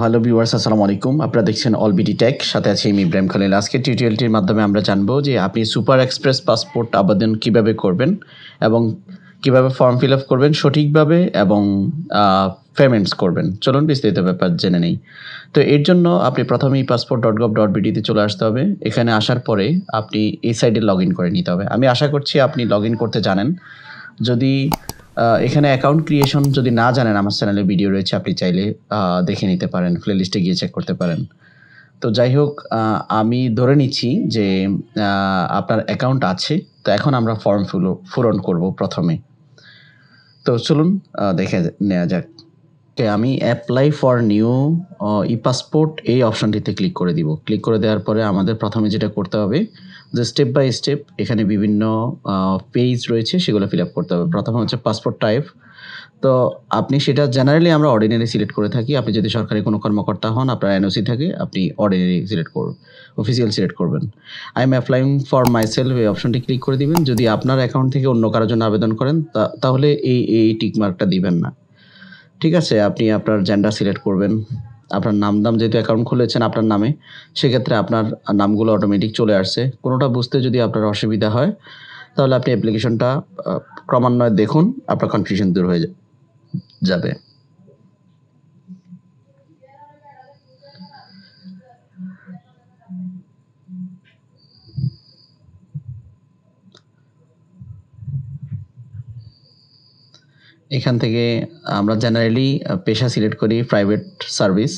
hello viewers আসসালামু আলাইকুম আপনারা দেখছেন অলবিডি টেক সাথে আছি আমি ইব্রাহিম খালিল আজকে টিউটোরিয়ালটির মাধ্যমে আমরা জানবো যে আপনি সুপার এক্সপ্রেস পাসপোর্ট আবেদন কিভাবে করবেন এবং কিভাবে ফর্ম ফিল আপ করবেন সঠিকভাবে এবং পেমেন্টস করবেন চলুন বিস্তারিত ব্যাপার জেনে নেই তো এর জন্য আপনি প্রথমেই পাসপোর্ট ডট গভ ডট বিডিতে চলে আসতে হবে এখানে আসার পরে আপনি এই সাইডে লগ ইন করে নিতে হবে আমি আশা করছি আপনি লগ ইন করতে জানেন যদি এখানে অ্যাকাউন্ট ক্রিয়েশন যদি না জানেন আমার চ্যানেলে ভিডিও রয়েছে আপনি চাইলে দেখে নিতে পারেন প্লে লিস্টে গিয়ে চেক করতে পারেন তো যাই হোক আমি ধরে নিচ্ছি যে আপনার অ্যাকাউন্ট আছে তো এখন আমরা ফর্ম ফুলো পূরণ করব প্রথমে তো চলুন দেখে নেওয়া যাক আমি apply for new e passport এই অপশানটিতে ক্লিক করে দিব ক্লিক করে দেওয়ার পরে আমাদের প্রথমে যেটা করতে হবে যে স্টেপ বাই স্টেপ এখানে বিভিন্ন পেজ রয়েছে সেগুলো ফিল আপ করতে হবে প্রথম হচ্ছে পাসপোর্ট টাইপ তো আপনি সেটা জেনারেলি আমরা অর্ডিনারি সিলেক্ট করে থাকি আপনি যদি সরকারি কোনো কর্মকর্তা হন আপনার এনওসি থাকে আপনি অর্ডিনারি সিলেক্ট করুন অফিসিয়াল সিলেক্ট করবেন I am applying for myself এই অপশনটি ক্লিক করে দিবেন যদি আপনার অ্যাকাউন্ট থেকে অন্য কারোর জন্য আবেদন করেন তাহলে এই এই টিকমার্কটা দিবেন না ঠিক আছে আপনি আপনার জেন্ডার সিলেক্ট করবেন আপনার নাম দাম যেহেতু অ্যাকাউন্ট খুলেছেন আপনার নামে সেক্ষেত্রে আপনার নামগুলো অটোমেটিক চলে আসছে কোনোটা বুঝতে যদি আপনার অসুবিধা হয় তাহলে আপনি অ্যাপ্লিকেশনটা ক্রমান্বয়ে দেখুন আপনার কনফিউশন দূর হয়ে যাবে এখান থেকে আমরা জেনারেলি পেশা সিলেক্ট করি প্রাইভেট সার্ভিস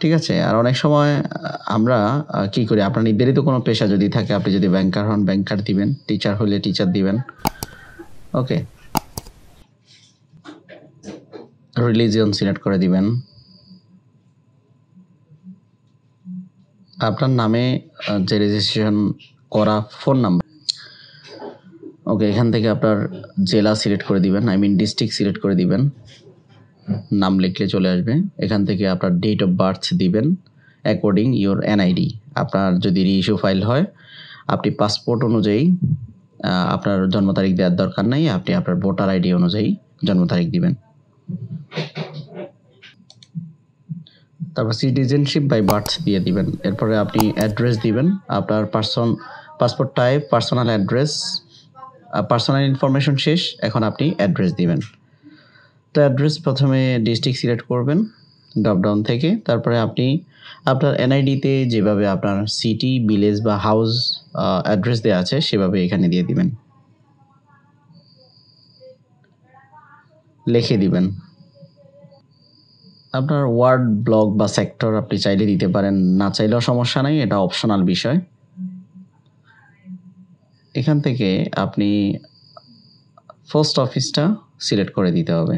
ঠিক আছে আর অনেক সময় আমরা কি করি আপনার নির্ধারিত কোনো পেশা যদি থাকে আপনি যদি ব্যাংকার হন ব্যাংকার দিবেন টিচার হলে টিচার দিবেন ওকে রিলিজিয়ন সিলেক্ট করে দিবেন আপনার নামে যে রেজিস্ট্রেশন করা ফোন নাম্বার ওকে এখান থেকে আপনার জেলা সিলেক্ট করে দিবেন আই মিন ডিস্ট্রিক্ট সিলেক্ট করে দিবেন নাম লিখলে চলে আসবে এখান থেকে আপনার ডেট অফ বার্থ দিবেন অ্যাকর্ডিং ইউর এনআইডি আপনার যদি রিইস্যু ফাইল হয় আপনি পাসপোর্ট অনুযায়ী আপনার জন্ম তারিখ দেওয়ার দরকার নাই আপনি আপনার ভোটার আইডি অনুযায়ী জন্ম তারিখ দিবেন তারপর সিটিজেনশিপ বাই বার্থ দিয়ে দিবেন এরপরে আপনি অ্যাড্রেস দিবেন আপনার person passport type personal address personal information শেষ এখন আপনি অ্যাড্রেস দিবেন তো অ্যাড্রেস প্রথমে ডিস্ট্রিক্ট সিলেক্ট করবেন ডপডাউন থেকে তারপরে আপনি আপনার এনআইডিতে যেভাবে আপনার সিটি ভিলেজ বা হাউস অ্যাড্রেস দেওয়া আছে সেভাবে এখানে দিয়ে দিবেন লিখে দিবেন আপনার ওয়ার্ড ব্লক বা সেক্টর আপনি চাইলে দিতে পারেন না চাইলেও সমস্যা নাই এটা অপশনাল বিষয় এখান থেকে আপনি পোস্ট অফিসটা সিলেক্ট করে দিতে হবে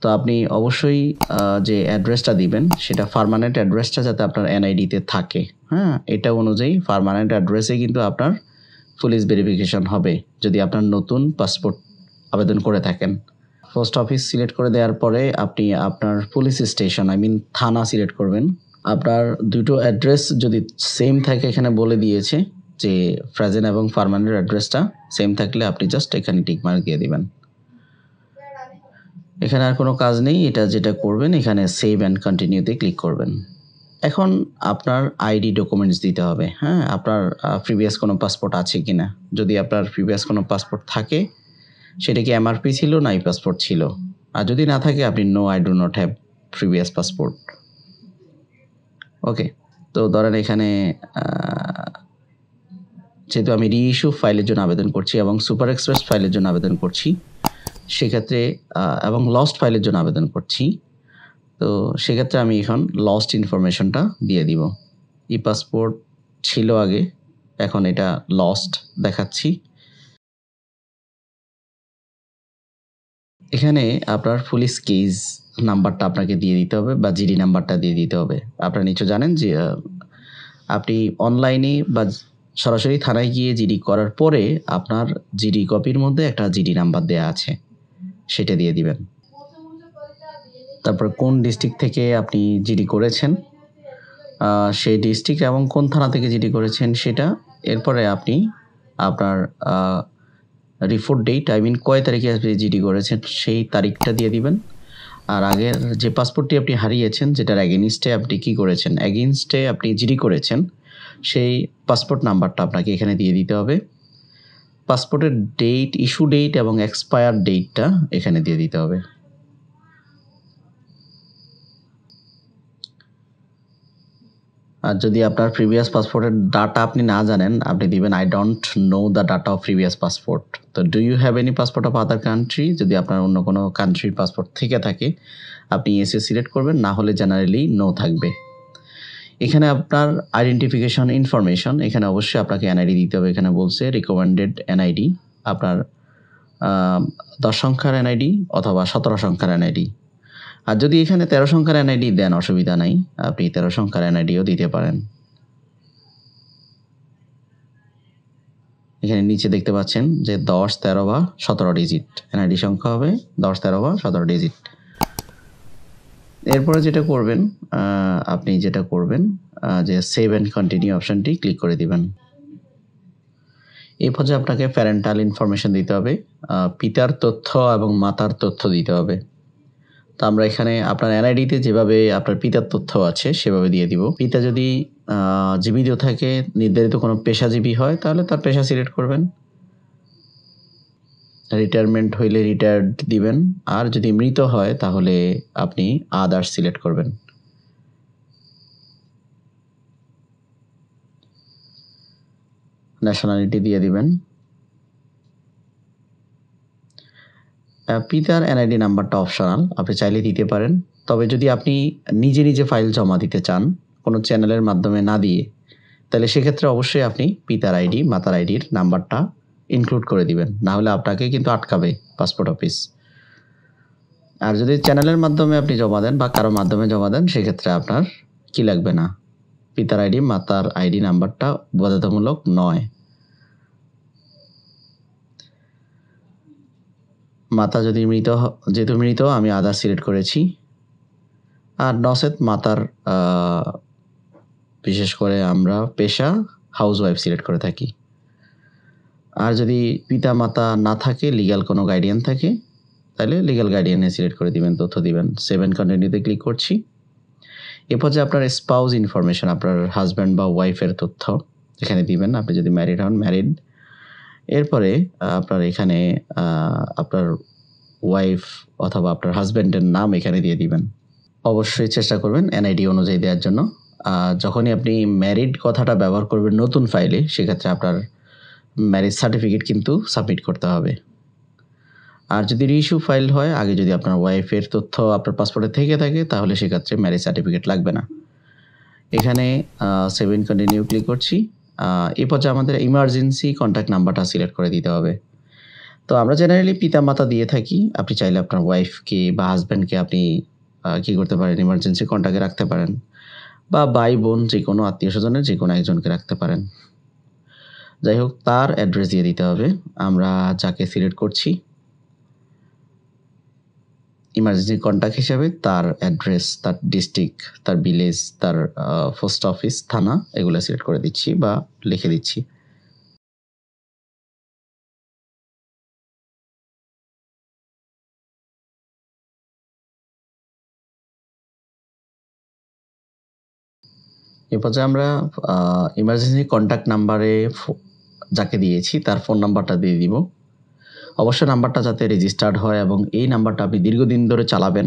তো আপনি অবশ্যই যে অ্যাড্রেসটা দিবেন সেটা পারমানেন্ট অ্যাড্রেসটা যাতে আপনার এনআইডিতে থাকে হ্যাঁ এটা অনুযায়ী পারমানেন্ট অ্যাড্রেসে কিন্তু আপনার পুলিশ ভেরিফিকেশন হবে যদি আপনার নতুন পাসপোর্ট আবেদন করে থাকেন পোস্ট অফিস সিলেক্ট করে দেওয়ার পরে আপনি আপনার পুলিশ স্টেশন আই মিন থানা সিলেক্ট করবেন আপনার দুটো অ্যাড্রেস যদি সেম থাকে এখানে বলে দিয়েছে যে ফ্রাজেন এবং ফার্মানের অ্যাড্রেসটা সেম থাকলে আপনি জাস্ট এখানে টিকমার্ক দিয়ে দেবেন এখানে আর কোনো কাজ নেই এটা যেটা করবেন এখানে সেভ অ্যান্ড কন্টিনিউতে ক্লিক করবেন এখন আপনার আইডি ডকুমেন্টস দিতে হবে হ্যাঁ আপনার প্রিভিয়াস কোনো পাসপোর্ট আছে কি না যদি আপনার প্রিভিয়াস কোনো পাসপোর্ট থাকে সেটা কি এমআরপি ছিল না ই পাসপোর্ট ছিল আর যদি না থাকে আপনি no I do not have previous passport okay তো ধরেন এখানে যেহেতু আমি রিইস্যু ফাইলের জন্য আবেদন করছি এবং সুপার এক্সপ্রেস ফাইলের জন্য আবেদন করছি সেক্ষেত্রে এবং লস্ট ফাইলের জন্য আবেদন করছি তো সেক্ষেত্রে আমি এখন লস্ট ইনফরমেশনটা দিয়ে দিব ই পাসপোর্ট ছিল আগে এখন এটা লস্ট দেখাচ্ছি এখানে আপনার পুলিশ কেস নাম্বারটা আপনাকে দিয়ে দিতে হবে বা জিডি নাম্বারটা দিয়ে দিতে হবে আপনারা নিশ্চয় জানেন যে আপনি অনলাইনে বা সরাসরি থানায় গিয়ে জিডি করার পরে আপনার জিডি কপির মধ্যে একটা জিডি নাম্বার দেওয়া আছে সেটা দিয়ে দিবেন তারপর কোন ডিস্ট্রিক্ট থেকে আপনি জিডি করেছেন সেই ডিস্ট্রিক্ট এবং কোন থানা থেকে জিডি করেছেন সেটা এরপরে আপনি আপনার রিপোর্ট ডেট আই মিন কয় তারিখে আপনি জিডি করেছেন সেই তারিখটা দিয়ে দিবেন আর আগের যে পাসপোর্টটি আপনি হারিয়েছেন যেটার অ্যাগেনিস্টে আপনি কি করেছেন অ্যাগেনস্টে আপনি জিডি করেছেন সেই পাসপোর্ট নাম্বারটা আপনাকে এখানে দিয়ে দিতে হবে পাসপোর্টের ডেট ইস্যু ডেট এবং এক্সপায়ার ডেটটা এখানে দিয়ে দিতে হবে আর যদি আপনার প্রিভিয়াস পাসপোর্টের ডাটা আপনি না জানেন আপনি দিবেন I don't know the data of previous passport তো do you have any passport of other country যদি আপনার অন্য কোনো কান্ট্রির পাসপোর্ট থেকে থাকে আপনি এসে সিলেক্ট করবেন না হলে জেনারেলি নো থাকবে এখানে আপনার আইডেন্টিফিকেশন ইনফরমেশন এখানে অবশ্যই আপনাকে এনআইডি দিতে হবে এখানে বলছে রিকমেন্ডেড এনআইডি আপনার দশ সংখ্যার এনআইডি অথবা সতেরো সংখ্যার এনআইডি আর যদি এখানে তেরো সংখ্যার এনআইডি দেন অসুবিধা নাই আপনি তেরো সংখ্যার এনআইডিও দিতে পারেন এখানে নিচে দেখতে পাচ্ছেন যে দশ তেরো বা সতেরো ডিজিট এনআইডি সংখ্যা হবে দশ তেরো বা সতেরো ডিজিট এরপরে যেটা করবেন আপনি যেটা করবেন যে সেভ অ্যান্ড কন্টিনিউ অপশানটি ক্লিক করে দিবেন এই পর্যায়ে আপনাকে প্যারেন্টাল ইনফরমেশন দিতে হবে পিতার তথ্য এবং মাতার তথ্য দিতে হবে তো আমরা এখানে আপনার এনআইডিতে যেভাবে আপনার পিতার তথ্য আছে সেভাবে দিয়ে দিব পিতা যদি জীবিত থাকে নির্ধারিত কোনো পেশাজীবী হয় তাহলে তার পেশা সিলেক্ট করবেন রিটায়ারমেন্ট হইলে রিটায়ার্ড দিবেন আর যদি মৃত হয় তাহলে আপনি আদার্স সিলেক্ট করবেন ন্যাশনালিটি দিয়ে দিবেন পিতার এনআইডি নাম্বারটা অপশনাল আপনি চাইলে দিতে পারেন তবে যদি আপনি নিজে নিজে ফাইল জমা দিতে চান কোনো চ্যানেলের মাধ্যমে না দিয়ে তাহলে সেক্ষেত্রে অবশ্যই আপনি পিতার আইডি মাতার আইডির নাম্বারটা ইনক্লুড করে দিবেন না হলে আপনাকে কিন্তু আটকাবে পাসপোর্ট অফিস আর যদি চ্যানেলের মাধ্যমে আপনি জমা দেন বা কারো মাধ্যমে জমা দেন সেক্ষেত্রে আপনার কি লাগবে না পিতার আইডি মাতার আইডি নাম্বারটা বাধ্যতামূলক নয় মাতা যদি মৃত যেহেতু মৃত আমি আদার সিলেক্ট করেছি আর নসেত মাতার বিশেষ করে আমরা পেশা হাউস ওয়াইফ সিলেক্ট করে থাকি আর যদি পিতা মাতা না থাকে লিগাল কোনো গাইডিয়ান থাকে তাহলে লিগাল গাইডিয়ানে সিলেক্ট করে দিবেন তথ্য দিবেন সেভেন কন্টিনিউতে ক্লিক করছি এরপর যে আপনার স্পাউস ইনফরমেশন আপনার হাজব্যান্ড বা ওয়াইফের তথ্য এখানে দিবেন আপনি যদি ম্যারিড হন ম্যারিড এরপরে আপনার এখানে আপনার ওয়াইফ অথবা আপনার হাজব্যান্ডের নাম এখানে দিয়ে দিবেন অবশ্যই চেষ্টা করবেন এনআইডি অনুযায়ী দেওয়ার জন্য যখনই আপনি ম্যারিড কথাটা ব্যবহার করবেন নতুন ফাইলে সেক্ষেত্রে আপনার ম্যারেজ সার্টিফিকেট কিন্তু সাবমিট করতে হবে আর যদি রিইস্যু ফাইল হয় আগে যদি আপনার ওয়াইফের তথ্য আপনার পাসপোর্টে থেকে থাকে তাহলে সেক্ষেত্রে ম্যারেজ সার্টিফিকেট লাগবে না এখানে সেভেন কন্টিনিউ ক্লিক করছি এ পর্যায়ে আমাদের ইমার্জেন্সি কন্ট্যাক্ট নাম্বারটা সিলেক্ট করে দিতে হবে তো আমরা জেনারেলি পিতা মাতা দিয়ে থাকি আপনি চাইলে আপনার ওয়াইফকে বা হাজব্যান্ডকে আপনি কি করতে পারেন ইমার্জেন্সি কন্ট্যাক্টে রাখতে পারেন বা ভাই বোন যে কোনো আত্মীয় স্বজনের যে কোনো একজনকে রাখতে পারেন যাই হোক তার অ্যাড্রেস দিয়ে দিতে হবে আমরা যাকে সিলেক্ট করছি ইমার্জেন্সি কন্ট্যাক্ট হিসাবে তার অ্যাড্রেস তার ডিস্ট্রিক্ট তার ভিলেজ তার পোস্ট অফিস থানা এগুলো সিলেক্ট করে দিচ্ছি বা লিখে দিচ্ছি এরপর যে আমরা ইমার্জেন্সি কন্ট্যাক্ট নাম্বারে যাকে দিয়েছি তার ফোন নাম্বারটা দিয়ে দিব অবশ্যই নাম্বারটা যাতে রেজিস্টার্ড হয় এবং এই নাম্বারটা আপনি দীর্ঘদিন ধরে চালাবেন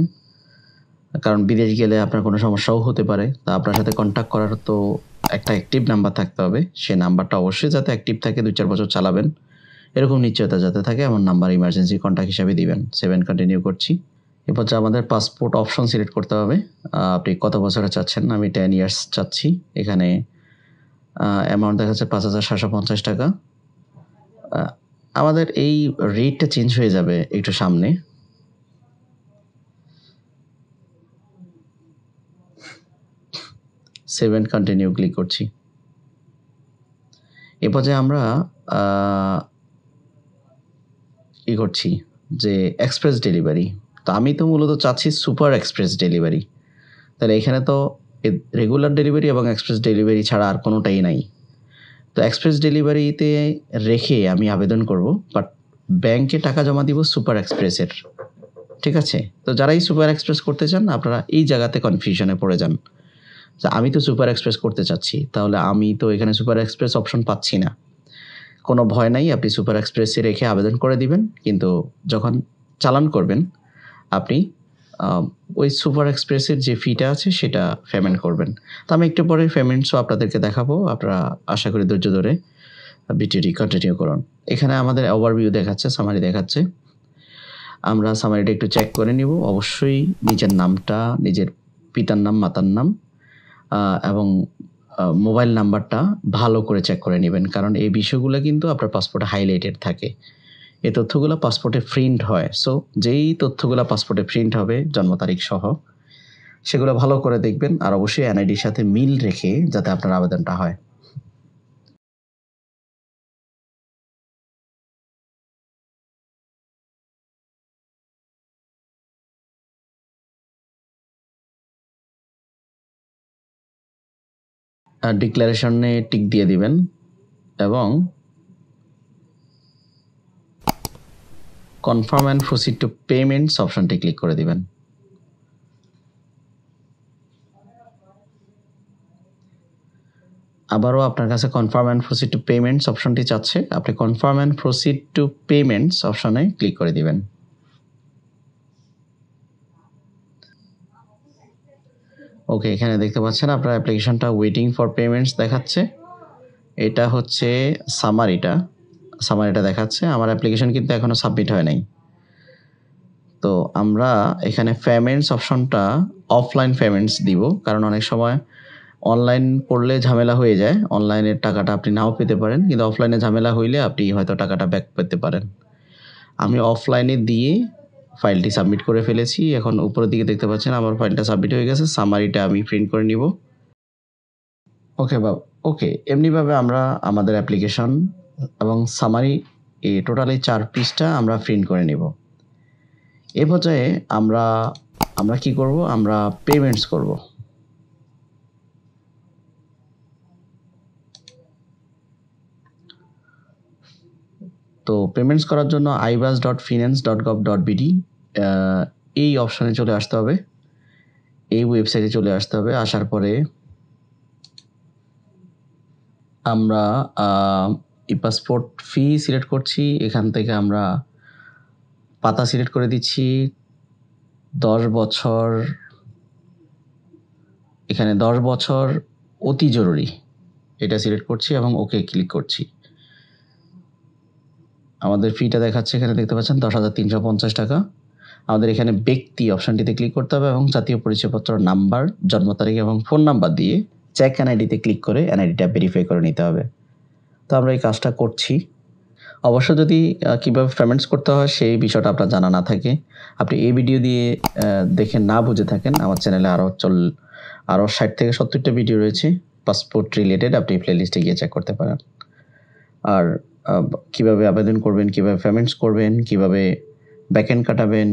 কারণ বিদেশ গেলে আপনার কোনো সমস্যাও হতে পারে তা আপনার সাথে কন্ট্যাক্ট করার তো একটা অ্যাক্টিভ নাম্বার থাকতে হবে সে নাম্বারটা অবশ্যই যাতে অ্যাক্টিভ থাকে দু চার বছর চালাবেন এরকম নিশ্চয়তা যাতে থাকে আমার নাম্বার ইমার্জেন্সি কন্ট্যাক্ট হিসাবে দিবেন সেভেন কন্টিনিউ করছি এরপর যে আমাদের পাসপোর্ট অপশন সিলেক্ট করতে হবে আপনি কত বছরে চাচ্ছেন আমি টেন ইয়ার্স চাচ্ছি এখানে অ্যামাউন্ট দেখা যাচ্ছে পাঁচ হাজার সাতশো পঞ্চাশ টাকা আমাদের এই রেটটা চেঞ্জ হয়ে যাবে একটু সামনে সেভেন কন্টিনিউ ক্লিক করছি এ পর্যায়ে আমরা ই করছি যে এক্সপ্রেস ডেলিভারি তো আমি তো মূলত চাচ্ছি সুপার এক্সপ্রেস ডেলিভারি তাহলে এখানে তো রেগুলার ডেলিভারি এবং এক্সপ্রেস ডেলিভারি ছাড়া আর কোনোটাই নাই তো এক্সপ্রেস ডেলিভারিতে রেখে আমি আবেদন করব বাট ব্যাংকে টাকা জমা দিব সুপার এক্সপ্রেসের ঠিক আছে তো যারাই সুপার এক্সপ্রেস করতে চান আপনারা এই জায়গাতে কনফিউশনে পড়ে যান আমি তো সুপার এক্সপ্রেস করতে চাচ্ছি তাহলে আমি তো এখানে সুপার এক্সপ্রেস অপশন পাচ্ছি না কোনো ভয় নাই আপনি সুপার এক্সপ্রেসে রেখে আবেদন করে দিবেন কিন্তু যখন চালান করবেন আপনি ওই সুপার এক্সপ্রেসের যে ফিটা আছে সেটা পেমেন্ট করবেন তো আমি একটু পরে পেমেন্টসও আপনাদেরকে দেখাবো আপনারা আশা করি ধৈর্য ধরে ভিডিওটি কন্টিনিউ করুন এখানে আমাদের ওভারভিউ দেখাচ্ছে সামারি দেখাচ্ছে আমরা সামারিটা একটু চেক করে নিব অবশ্যই নিজের নামটা নিজের পিতার নাম মাতার নাম এবং মোবাইল নাম্বারটা ভালো করে চেক করে নেবেন কারণ এই বিষয়গুলো কিন্তু আপনার পাসপোর্টে হাইলাইটেড থাকে এই তথ্যগুলো পাসপোর্টে প্রিন্ট হয় সো যেই তথ্যগুলো পাসপোর্টে প্রিন্ট হবে জন্ম তারিখ সহ সেগুলো ভালো করে দেখবেন আর অবশ্যই এনআইডির সাথে মিল রেখে যাতে আপনার আবেদনটা হয় ডিক্লারেশনে টিক দিয়ে দিবেন এবং confirm and proceed to payments অপশনটি ক্লিক করে দিবেন আবারও আপনার কাছে confirm and proceed to payments অপশনটি চাচ্ছে আপনি confirm and proceed to payments অপশনে ক্লিক করে দিবেন ওকে এখানে দেখতে পাচ্ছেন আপনার অ্যাপ্লিকেশনটা ওয়েটিং ফর পেমেন্টস দেখাচ্ছে এটা হচ্ছে সামারিটা সামারিটা দেখাচ্ছে আমার অ্যাপ্লিকেশন কিন্তু এখনও সাবমিট হয় নাই তো আমরা এখানে পেমেন্টস অপশনটা অফলাইন পেমেন্টস দিব কারণ অনেক সময় অনলাইন পড়লে ঝামেলা হয়ে যায় অনলাইনের টাকাটা আপনি নাও পেতে পারেন কিন্তু অফলাইনে ঝামেলা হইলে আপনি হয়তো টাকাটা ব্যাক পেতে পারেন আমি অফলাইনে দিয়ে ফাইলটি সাবমিট করে ফেলেছি এখন উপরের দিকে দেখতে পাচ্ছেন আমার ফাইলটা সাবমিট হয়ে গেছে সামারিটা আমি প্রিন্ট করে নিব ওকে বাব ওকে এমনিভাবে আমরা আমাদের অ্যাপ্লিকেশন এবং সামারি এই টোটালি চার পিসটা আমরা প্রিন্ট করে নেব এ পর্যায়ে আমরা আমরা কি করব আমরা পেমেন্টস করব তো পেমেন্টস করার জন্য iBAS dot finance dot gov dot BD এই অপশানে চলে আসতে হবে এই ওয়েবসাইটে চলে আসতে হবে আসার পরে আমরা ই পাসপোর্ট ফি সিলেক্ট করছি এখান থেকে আমরা পাতা সিলেক্ট করে দিচ্ছি দশ বছর এখানে দশ বছর অতি জরুরি এটা সিলেক্ট করছি এবং ওকে ক্লিক করছি আমাদের ফিটা দেখাচ্ছে এখানে দেখতে পাচ্ছেন দশ হাজার তিনশো পঞ্চাশ টাকা আমাদের এখানে ব্যক্তি অপশানটিতে ক্লিক করতে হবে এবং জাতীয় পরিচয়পত্র নাম্বার জন্ম তারিখ এবং ফোন নাম্বার দিয়ে চেক এনআইডিতে ক্লিক করে এনআইডিটা ভেরিফাই করে নিতে হবে তো আমরা এই কাজটা করছি অবশ্য যদি কীভাবে পেমেন্টস করতে হয় সেই বিষয়টা আপনার জানা না থাকে আপনি এই ভিডিও দিয়ে দেখে না বুঝে থাকেন আমার চ্যানেলে আরও চল আরও ষাট থেকে সত্তরটা ভিডিও রয়েছে পাসপোর্ট রিলেটেড আপনি প্লেলিস্টে গিয়ে চেক করতে পারেন আর কিভাবে আবেদন করবেন কিভাবে পেমেন্টস করবেন কিভাবে ব্যাকএন্ড কাটাবেন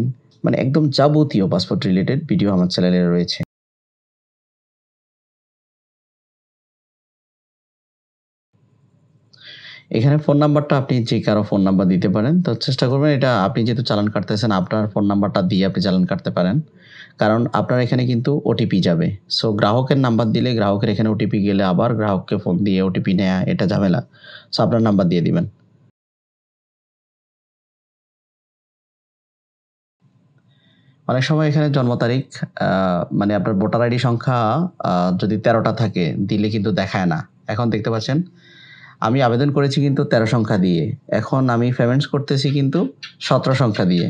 মানে একদম যাবতীয় পাসপোর্ট রিলেটেড ভিডিও আমার চ্যানেলে রয়েছে এখানে ফোন নাম্বারটা আপনি যে কারো ফোন নাম্বার দিতে পারেন তো চেষ্টা করবেন এটা আপনি যেহেতু চালান কাটতেছেন আপনার ফোন নাম্বারটা দিয়ে আপনি চালান কাটতে পারেন কারণ আপনার এখানে কিন্তু ওটিপি যাবে সো গ্রাহকের নাম্বার দিলে গ্রাহকের এখানে ওটিপি গেলে আবার গ্রাহককে ফোন দিয়ে ওটিপি নেয়া এটা ঝামেলা সো আপনার নাম্বার দিয়ে দিবেন অনেক সময় এখানে জন্ম তারিখ মানে আপনার ভোটার আইডি সংখ্যা যদি তেরোটা থাকে দিলে কিন্তু দেখায় না এখন দেখতে পাচ্ছেন আমি আবেদন করেছি কিন্তু তেরো সংখ্যা দিয়ে এখন আমি পেমেন্টস করতেছি কিন্তু সতেরো সংখ্যা দিয়ে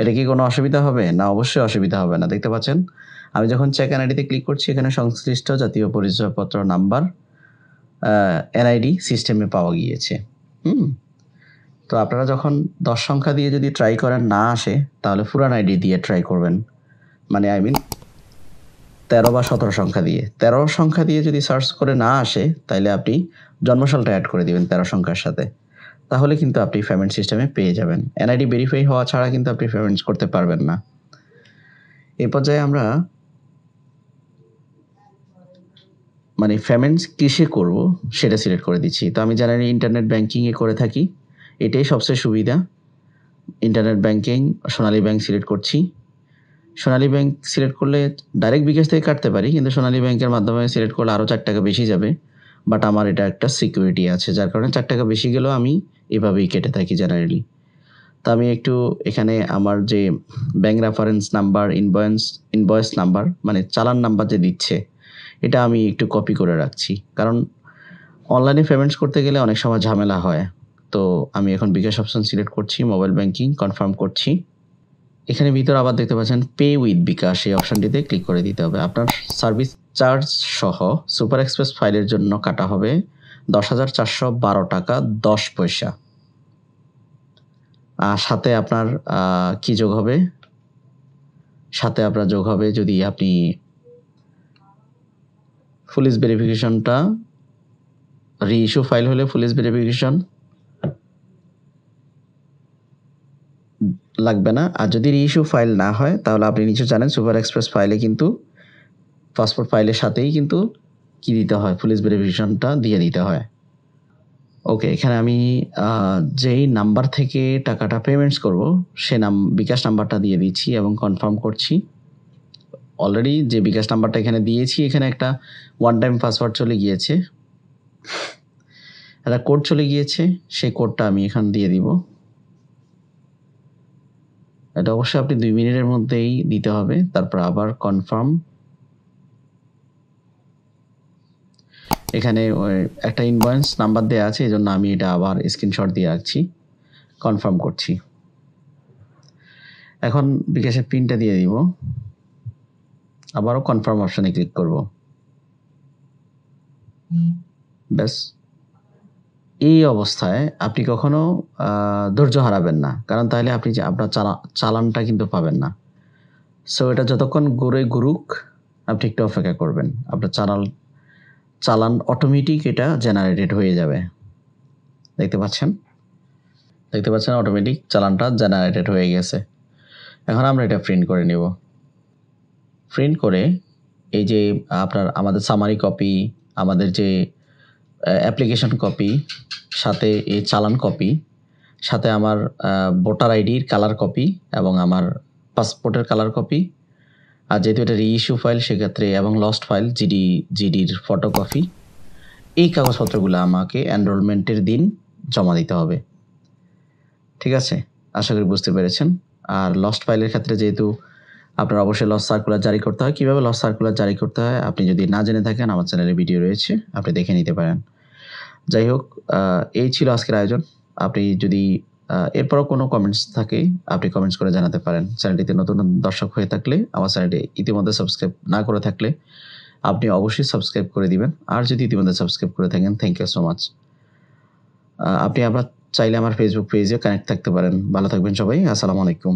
এটা কি কোনো অসুবিধা হবে না অবশ্যই অসুবিধা হবে না দেখতে পাচ্ছেন আমি যখন চেক এনআইডিতে ক্লিক করছি এখানে সংশ্লিষ্ট জাতীয় পরিচয়পত্র নাম্বার এনআইডি সিস্টেমে পাওয়া গিয়েছে হুম তো আপনারা যখন দশ সংখ্যা দিয়ে যদি ট্রাই করেন না আসে তাহলে পুরান আইডি দিয়ে ট্রাই করবেন মানে আই মিন তেরো বা সতেরো সংখ্যা দিয়ে তেরো সংখ্যা দিয়ে যদি সার্চ করে না আসে তাহলে আপনি জন্মসালটা অ্যাড করে দিবেন তেরো সংখ্যার সাথে তাহলে কিন্তু আপনি পেমেন্ট সিস্টেমে পেয়ে যাবেন এনআইডি ভেরিফাই হওয়া ছাড়া কিন্তু আপনি পেমেন্টস করতে পারবেন না এ পর্যায়ে আমরা মানে পেমেন্টস কিসে করব সেটা সিলেক্ট করে দিচ্ছি তো আমি জানি ইন্টারনেট ব্যাঙ্কিংয়ে করে থাকি এটাই সবচেয়ে সুবিধা internet banking Sonali bank select করছি সোনালী ব্যাংক সিলেক্ট করলে ডাইরেক্ট বিকাশ থেকে কাটতে পারি কিন্তু সোনালী ব্যাংকের মাধ্যমে সিলেক্ট করলে আরও চার টাকা বেশি যাবে বাট আমার এটা একটা সিকিউরিটি আছে যার কারণে চার টাকা বেশি গেলেও আমি এভাবেই কেটে থাকি জেনারেলি তো আমি একটু এখানে আমার যে bank reference number invoice invoice number মানে চালান নাম্বার যে দিচ্ছে এটা আমি একটু কপি করে রাখছি কারণ অনলাইনে পেমেন্টস করতে গেলে অনেক সময় ঝামেলা হয় তো আমি এখন বিকাশ অপশন সিলেক্ট করছি মোবাইল ব্যাঙ্কিং কনফার্ম করছি এখানে ভিতরে আবার দেখতে পাচ্ছেন পে উইথ বিকাশ এই অপশানটিতে ক্লিক করে দিতে হবে আপনার সার্ভিস চার্জ সহ সুপার এক্সপ্রেস ফাইলের জন্য কাটা হবে দশ হাজার চারশো বারো টাকা দশ পয়সা আর সাথে আপনার কি যোগ হবে সাথে আপনার যোগ হবে যদি আপনি ফুলিশ ভেরিফিকেশনটা রি ইস্যু ফাইল হলে ফুলিশ ভেরিফিকেশন লাগবে না আর যদি রি ইস্যু ফাইল না হয় তাহলে আপনি নিচে জানেন সুপার এক্সপ্রেস ফাইলে কিন্তু পাসপোর্ট ফাইলের সাথেই কিন্তু কি দিতে হয় পুলিশ ভেরিফিকেশনটা দিয়ে দিতে হয় ওকে এখানে আমি যেই নাম্বার থেকে টাকাটা পেমেন্টস করব সে নাম বিকাশ নাম্বারটা দিয়ে দিচ্ছি এবং কনফার্ম করছি অলরেডি যে বিকাশ নাম্বারটা এখানে দিয়েছি এখানে একটা ওয়ান টাইম পাসওয়ার্ড চলে গিয়েছে একটা কোড চলে গিয়েছে সেই কোডটা আমি এখানে দিয়ে দিব এটা অবশ্যই আপনি দুই মিনিটের মধ্যেই দিতে হবে তারপর আবার কনফার্ম এখানে একটা ইনভয়েন্স নাম্বার দেওয়া আছে এই জন্য আমি এটা আবার স্ক্রিনশট দিয়ে রাখছি কনফার্ম করছি এখন বিকাশের পিনটা দিয়ে দিব আবারও কনফার্ম অপশানে ক্লিক করব ব্যাস এই অবস্থায় আপনি কখনো ধৈর্য হারাবেন না কারণ তাহলে আপনি যে আপনার চালানটা কিন্তু পাবেন না সো এটা যতক্ষণ গড়ে গুরুক আপনি একটু অপেক্ষা করবেন আপনার চালান চালান অটোমেটিক এটা জেনারেটেড হয়ে যাবে দেখতে পাচ্ছেন দেখতে পাচ্ছেন অটোমেটিক চালানটা জেনারেটেড হয়ে গেছে এখন আমরা এটা প্রিন্ট করে নেব প্রিন্ট করে এই যে আপনার আমাদের সামারি কপি আমাদের যে অ্যাপ্লিকেশন কপি সাথে এই চালান কপি সাথে আমার ভোটার আইডির কালার কপি এবং আমার পাসপোর্টের কালার কপি আর যেহেতু এটা রিইস্যু ফাইল সেক্ষেত্রে এবং লস্ট ফাইল জিডি জিডির ফটোকপি এই কাগজপত্রগুলো আমাকে এনরোলমেন্টের দিন জমা দিতে হবে ঠিক আছে আশা করি বুঝতে পেরেছেন আর লস্ট ফাইলের ক্ষেত্রে যেহেতু আপনার অবশ্যই লস সার্কুলার জারি করতে হয় কীভাবে লস সার্কুলার জারি করতে হয় আপনি যদি না জেনে থাকেন আমার চ্যানেলে ভিডিও রয়েছে আপনি দেখে নিতে পারেন যাই হোক এই ছিল আজকের আয়োজন আপনি যদি এরপরও কোনো কমেন্টস থাকে আপনি কমেন্টস করে জানাতে পারেন চ্যানেলটিতে নতুন দর্শক হয়ে থাকলে আমার চ্যানেলটি ইতিমধ্যে সাবস্ক্রাইব না করে থাকলে আপনি অবশ্যই সাবস্ক্রাইব করে দিবেন আর যদি ইতিমধ্যে সাবস্ক্রাইব করে থাকেন থ্যাংক ইউ সো মাচ আপনি আবার চাইলে আমার ফেসবুক পেজে কানেক্ট থাকতে পারেন ভালো থাকবেন সবাই আসসালামু আলাইকুম